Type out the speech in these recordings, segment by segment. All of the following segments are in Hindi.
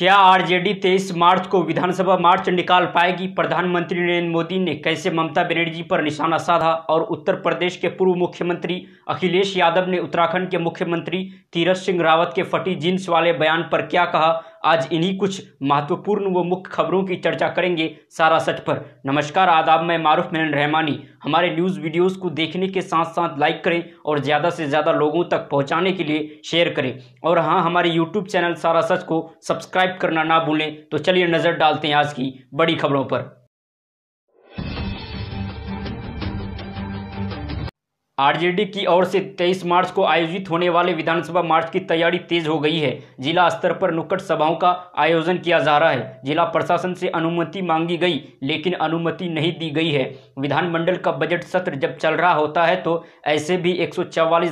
क्या आरजेडी 23 मार्च को विधानसभा मार्च निकाल पाएगी प्रधानमंत्री नरेंद्र मोदी ने कैसे ममता बनर्जी पर निशाना साधा और उत्तर प्रदेश के पूर्व मुख्यमंत्री अखिलेश यादव ने उत्तराखंड के मुख्यमंत्री तीरथ सिंह रावत के फटी जींस वाले बयान पर क्या कहा आज इन्हीं कुछ महत्वपूर्ण व मुख्य खबरों की चर्चा करेंगे सारा सच पर नमस्कार आदाब मैं मारूफ मेन रहमानी हमारे न्यूज़ वीडियोस को देखने के साथ साथ लाइक करें और ज़्यादा से ज़्यादा लोगों तक पहुंचाने के लिए शेयर करें और हाँ हमारे यूट्यूब चैनल सारा सच को सब्सक्राइब करना ना भूलें तो चलिए नज़र डालते हैं आज की बड़ी खबरों पर आरजेडी की ओर से 23 मार्च को आयोजित होने वाले विधानसभा मार्च की तैयारी तेज हो गई है जिला स्तर पर नुक्कड़ सभाओं का आयोजन किया जा रहा है जिला प्रशासन से अनुमति मांगी गई लेकिन अनुमति नहीं दी गई है विधानमंडल का बजट सत्र जब चल रहा होता है तो ऐसे भी एक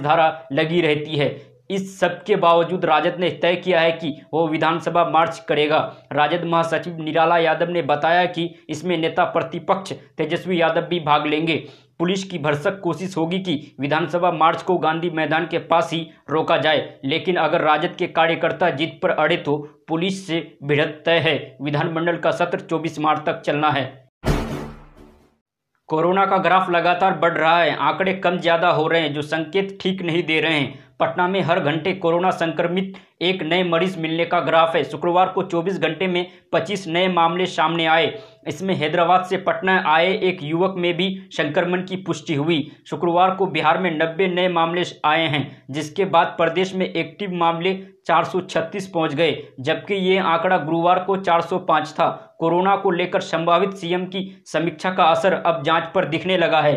धारा लगी रहती है इस सब के बावजूद राजद ने तय किया है कि वो विधानसभा मार्च करेगा राजद महासचिव निराला यादव ने बताया कि इसमें नेता प्रतिपक्ष तेजस्वी यादव भी भाग लेंगे पुलिस की भरसक कोशिश होगी कि विधानसभा मार्च को गांधी मैदान के पास ही रोका जाए लेकिन अगर राजद के कार्यकर्ता जीत पर अड़े तो पुलिस से भिड़त तय है विधानमंडल का सत्र 24 मार्च तक चलना है कोरोना का ग्राफ लगातार बढ़ रहा है आंकड़े कम ज़्यादा हो रहे हैं जो संकेत ठीक नहीं दे रहे हैं पटना में हर घंटे कोरोना संक्रमित एक नए मरीज मिलने का ग्राफ है शुक्रवार को 24 घंटे में 25 नए मामले सामने आए इसमें हैदराबाद से पटना आए एक युवक में भी संक्रमण की पुष्टि हुई शुक्रवार को बिहार में नब्बे नए मामले आए हैं जिसके बाद प्रदेश में एक्टिव मामले 436 पहुंच गए जबकि ये आंकड़ा गुरुवार को 405 था कोरोना को लेकर संभावित सीएम की समीक्षा का असर अब जांच पर दिखने लगा है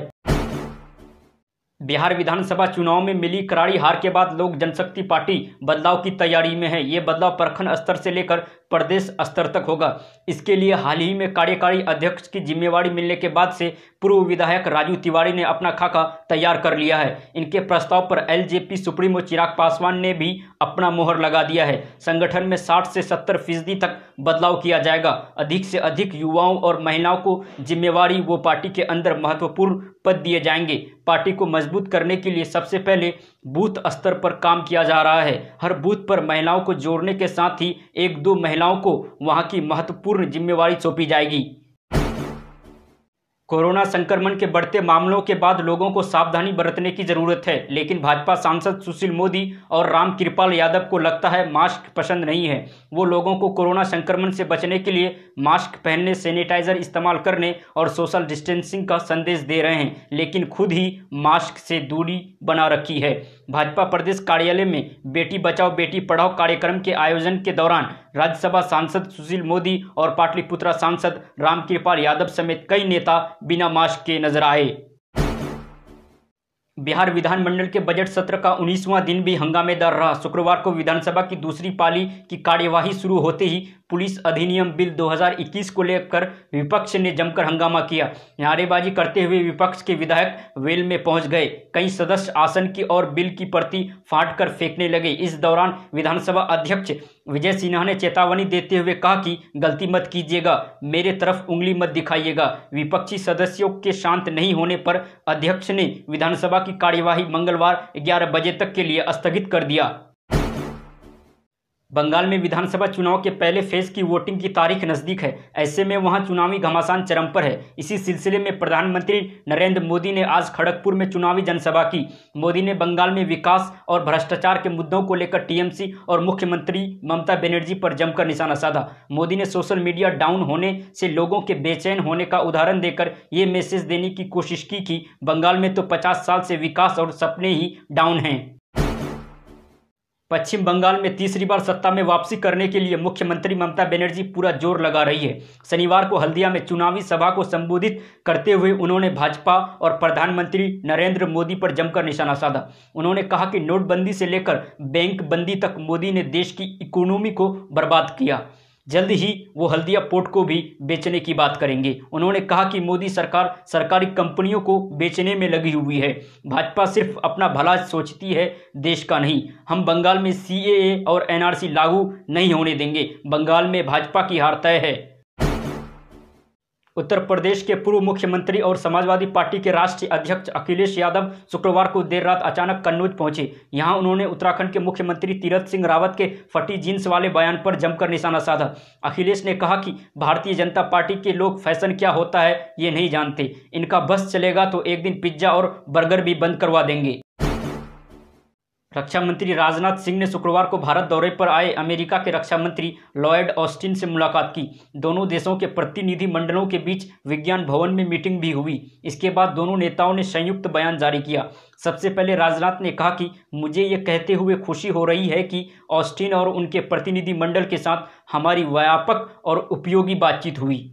बिहार विधानसभा चुनाव में मिली करारी हार के बाद लोक जनशक्ति पार्टी बदलाव की तैयारी में है ये बदलाव प्रखंड स्तर से लेकर प्रदेश स्तर तक होगा इसके लिए हाल ही में कार्यकारी अध्यक्ष की जिम्मेवारी मिलने के बाद से पूर्व विधायक राजू तिवारी ने अपना खाका तैयार कर लिया है इनके प्रस्ताव पर एलजेपी सुप्रीमो चिराग पासवान ने भी अपना मोहर लगा दिया है संगठन में 60 से 70 फीसदी तक बदलाव किया जाएगा अधिक से अधिक युवाओं और महिलाओं को जिम्मेवारी वो पार्टी के अंदर महत्वपूर्ण पद दिए जाएंगे पार्टी को मजबूत करने के लिए सबसे पहले बूथ स्तर पर काम किया जा रहा है हर बूथ पर महिलाओं को जोड़ने के साथ ही एक दो महिलाओं को वहां की महत्वपूर्ण जिम्मेवारी सौंपी जाएगी कोरोना संक्रमण के बढ़ते मामलों के बाद लोगों को सावधानी बरतने की जरूरत है लेकिन भाजपा सांसद सुशील मोदी और राम कृपाल यादव को लगता है मास्क पसंद नहीं है वो लोगों को कोरोना संक्रमण से बचने के लिए मास्क पहनने सैनिटाइजर इस्तेमाल करने और सोशल डिस्टेंसिंग का संदेश दे रहे हैं लेकिन खुद ही मास्क से दूरी बना रखी है भाजपा प्रदेश कार्यालय में बेटी बचाओ बेटी पढ़ाओ कार्यक्रम के आयोजन के दौरान राज्यसभा सांसद सुशील मोदी और पाटलिपुत्रा सांसद रामकृपाल यादव समेत कई नेता बिना मास्क के नजर आए बिहार विधानमंडल के बजट सत्र का 19वां दिन भी हंगामेदार रहा शुक्रवार को विधानसभा की दूसरी पाली की कार्यवाही शुरू होते ही पुलिस अधिनियम बिल 2021 को लेकर विपक्ष ने जमकर हंगामा किया नारेबाजी करते हुए विपक्ष के विधायक वेल में पहुंच गए कई सदस्य आसन की और बिल की प्रति फाट कर फेंकने लगे इस दौरान विधानसभा अध्यक्ष विजय सिन्हा ने चेतावनी देते हुए कहा कि गलती मत कीजिएगा मेरे तरफ उंगली मत दिखाइएगा विपक्षी सदस्यों के शांत नहीं होने पर अध्यक्ष ने विधानसभा की कार्यवाही मंगलवार ग्यारह बजे तक के लिए स्थगित कर दिया बंगाल में विधानसभा चुनाव के पहले फेज की वोटिंग की तारीख नज़दीक है ऐसे में वहां चुनावी घमासान चरम पर है इसी सिलसिले में प्रधानमंत्री नरेंद्र मोदी ने आज खड़गपुर में चुनावी जनसभा की मोदी ने बंगाल में विकास और भ्रष्टाचार के मुद्दों को लेकर टीएमसी और मुख्यमंत्री ममता बनर्जी पर जमकर निशाना साधा मोदी ने सोशल मीडिया डाउन होने से लोगों के बेचैन होने का उदाहरण देकर ये मैसेज देने की कोशिश की कि बंगाल में तो पचास साल से विकास और सपने ही डाउन हैं पश्चिम बंगाल में तीसरी बार सत्ता में वापसी करने के लिए मुख्यमंत्री ममता बनर्जी पूरा जोर लगा रही है शनिवार को हल्दिया में चुनावी सभा को संबोधित करते हुए उन्होंने भाजपा और प्रधानमंत्री नरेंद्र मोदी पर जमकर निशाना साधा उन्होंने कहा कि नोटबंदी से लेकर बैंक बंदी तक मोदी ने देश की इकोनॉमी को बर्बाद किया जल्द ही वो हल्दिया पोर्ट को भी बेचने की बात करेंगे उन्होंने कहा कि मोदी सरकार सरकारी कंपनियों को बेचने में लगी हुई है भाजपा सिर्फ अपना भला सोचती है देश का नहीं हम बंगाल में सी और एनआरसी लागू नहीं होने देंगे बंगाल में भाजपा की हार तय है उत्तर प्रदेश के पूर्व मुख्यमंत्री और समाजवादी पार्टी के राष्ट्रीय अध्यक्ष अखिलेश यादव शुक्रवार को देर रात अचानक कन्नौज पहुंचे यहां उन्होंने उत्तराखंड के मुख्यमंत्री तीरथ सिंह रावत के फटी जींस वाले बयान पर जमकर निशाना साधा अखिलेश ने कहा कि भारतीय जनता पार्टी के लोग फैशन क्या होता है ये नहीं जानते इनका बस चलेगा तो एक दिन पिज्जा और बर्गर भी बंद करवा देंगे रक्षा मंत्री राजनाथ सिंह ने शुक्रवार को भारत दौरे पर आए अमेरिका के रक्षा मंत्री लॉयड ऑस्टिन से मुलाकात की दोनों देशों के प्रतिनिधि मंडलों के बीच विज्ञान भवन में मीटिंग भी हुई इसके बाद दोनों नेताओं ने संयुक्त बयान जारी किया सबसे पहले राजनाथ ने कहा कि मुझे ये कहते हुए खुशी हो रही है कि ऑस्टिन और उनके प्रतिनिधिमंडल के साथ हमारी व्यापक और उपयोगी बातचीत हुई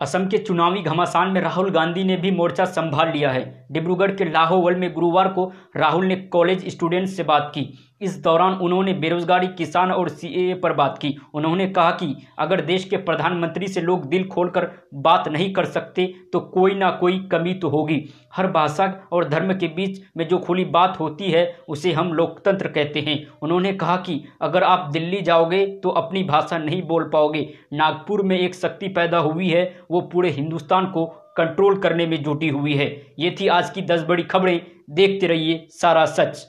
असम के चुनावी घमासान में राहुल गांधी ने भी मोर्चा संभाल लिया है डिब्रूगढ़ के लाहौल में गुरुवार को राहुल ने कॉलेज स्टूडेंट्स से बात की इस दौरान उन्होंने बेरोजगारी किसान और सीएए पर बात की उन्होंने कहा कि अगर देश के प्रधानमंत्री से लोग दिल खोलकर बात नहीं कर सकते तो कोई ना कोई कमी तो होगी हर भाषा और धर्म के बीच में जो खुली बात होती है उसे हम लोकतंत्र कहते हैं उन्होंने कहा कि अगर आप दिल्ली जाओगे तो अपनी भाषा नहीं बोल पाओगे नागपुर में एक शक्ति पैदा हुई है वो पूरे हिंदुस्तान को कंट्रोल करने में जुटी हुई है ये थी आज की दस बड़ी खबरें देखते रहिए सारा सच